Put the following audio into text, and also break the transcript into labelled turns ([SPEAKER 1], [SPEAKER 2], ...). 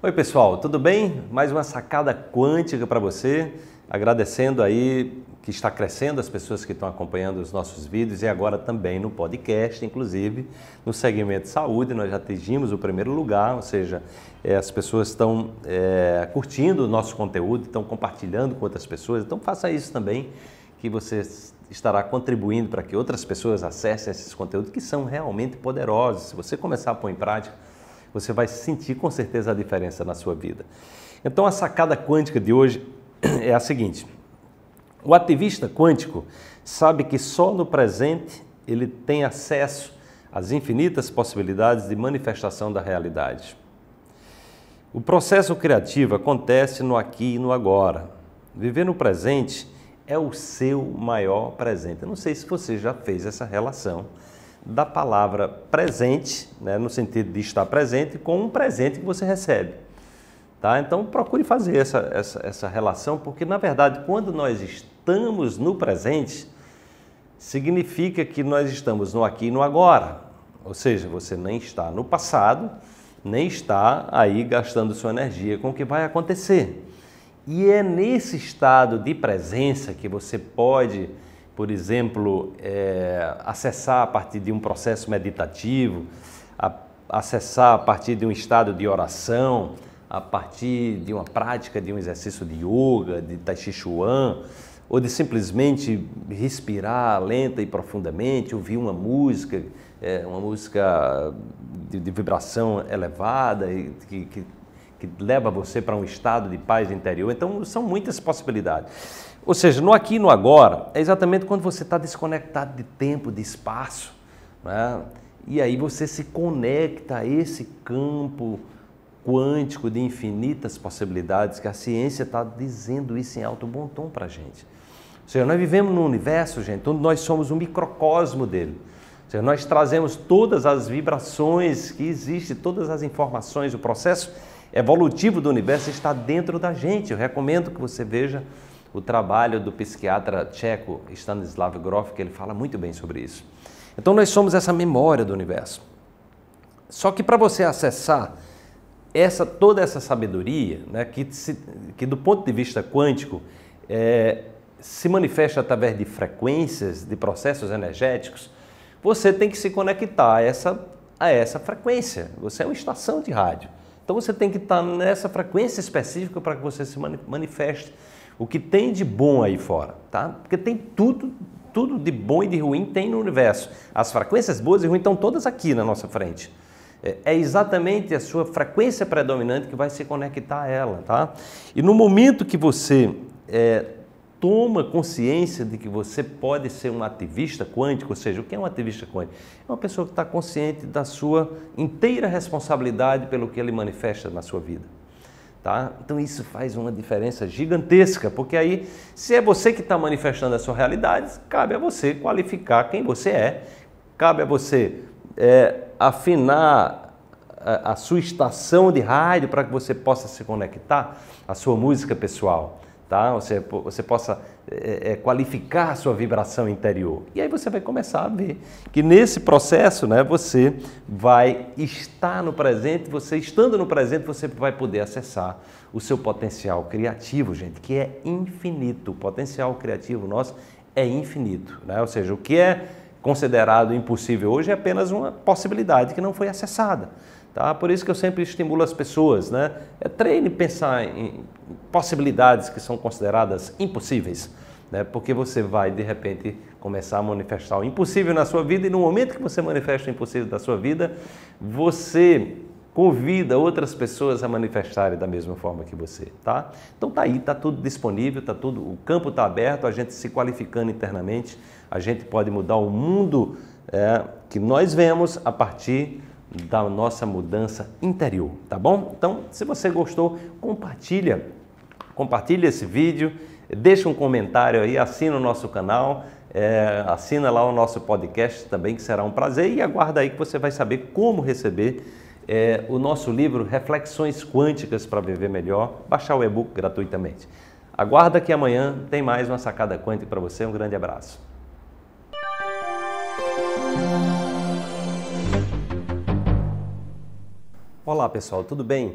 [SPEAKER 1] Oi pessoal, tudo bem? Mais uma sacada quântica para você. Agradecendo aí que está crescendo as pessoas que estão acompanhando os nossos vídeos e agora também no podcast, inclusive no segmento saúde, nós já atingimos o primeiro lugar, ou seja, é, as pessoas estão é, curtindo o nosso conteúdo, estão compartilhando com outras pessoas, então faça isso também, que você estará contribuindo para que outras pessoas acessem esses conteúdos que são realmente poderosos. Se você começar a pôr em prática, você vai sentir com certeza a diferença na sua vida. Então a sacada quântica de hoje é a seguinte: o ativista quântico sabe que só no presente ele tem acesso às infinitas possibilidades de manifestação da realidade. O processo criativo acontece no aqui e no agora. Viver no presente é o seu maior presente. Eu não sei se você já fez essa relação, da palavra presente, né, no sentido de estar presente, com um presente que você recebe. Tá? Então, procure fazer essa, essa, essa relação, porque, na verdade, quando nós estamos no presente, significa que nós estamos no aqui e no agora. Ou seja, você nem está no passado, nem está aí gastando sua energia com o que vai acontecer. E é nesse estado de presença que você pode por exemplo, é, acessar a partir de um processo meditativo, a, acessar a partir de um estado de oração, a partir de uma prática de um exercício de yoga, de tai chi chuan, ou de simplesmente respirar lenta e profundamente, ouvir uma música, é, uma música de, de, vibração elevada, que, que que leva você para um estado de paz interior. Então, são muitas possibilidades. Ou seja, no aqui e no agora é exatamente quando você está desconectado de tempo, de espaço. Né? E aí você se conecta a esse campo quântico de infinitas possibilidades que a ciência está dizendo isso em alto bom tom para a gente. Ou seja, nós vivemos num universo, gente, onde nós somos um microcosmo dele. Ou seja, nós trazemos todas as vibrações que existem, todas as informações, o processo evolutivo do universo está dentro da gente. Eu recomendo que você veja o trabalho do psiquiatra tcheco Stanislav Grof, que ele fala muito bem sobre isso. Então nós somos essa memória do universo. Só que para você acessar essa toda essa sabedoria, né, que, se, que do ponto de vista quântico é, se manifesta através de frequências, de processos energéticos, você tem que se conectar a essa, a essa frequência. Você é uma estação de rádio. Então você tem que estar tá nessa frequência específica para que você se manifeste o que tem de bom aí fora, tá? Porque tem tudo, tudo de bom e de ruim tem no universo. As frequências boas e ruins estão todas aqui na nossa frente. É, é exatamente a sua frequência predominante que vai se conectar a ela, tá? E no momento que você é, toma consciência de que você pode ser um ativista quântico, ou seja, o que é um ativista quântico? É uma pessoa que está consciente da sua inteira responsabilidade pelo que ele manifesta na sua vida. Tá? Então isso faz uma diferença gigantesca, porque aí, se é você que está manifestando a sua realidade, cabe a você qualificar quem você é, cabe a você é, afinar a, a sua estação de rádio para que você possa se conectar à sua música pessoal tá? Você, você possa é, é, qualificar a sua vibração interior. E aí você vai começar a ver que nesse processo, né, você vai estar no presente, você estando no presente, você vai poder acessar o seu potencial criativo, gente, que é infinito. O potencial criativo nosso é infinito, né? Ou seja, o que é considerado impossível hoje é apenas uma possibilidade que não foi acessada. Tá? Por isso que eu sempre estimulo as pessoas, né? É treine pensar em possibilidades que são consideradas impossíveis, né? porque você vai de repente começar a manifestar o impossível na sua vida e no momento que você manifesta o impossível da sua vida, você convida outras pessoas a manifestarem da mesma forma que você, tá? Então tá aí, tá tudo disponível, tá tudo, o campo tá aberto, a gente se qualificando internamente, a gente pode mudar o mundo é, que nós vemos a partir da nossa mudança interior, tá bom? Então, se você gostou, compartilha compartilhe esse vídeo, deixa um comentário aí, assina o nosso canal, é, assina lá o nosso podcast também, que será um prazer, e aguarda aí que você vai saber como receber é, o nosso livro Reflexões Quânticas para Viver Melhor, baixar o e-book gratuitamente. Aguarda que amanhã tem mais uma sacada quântica para você. Um grande abraço. Olá pessoal, tudo bem?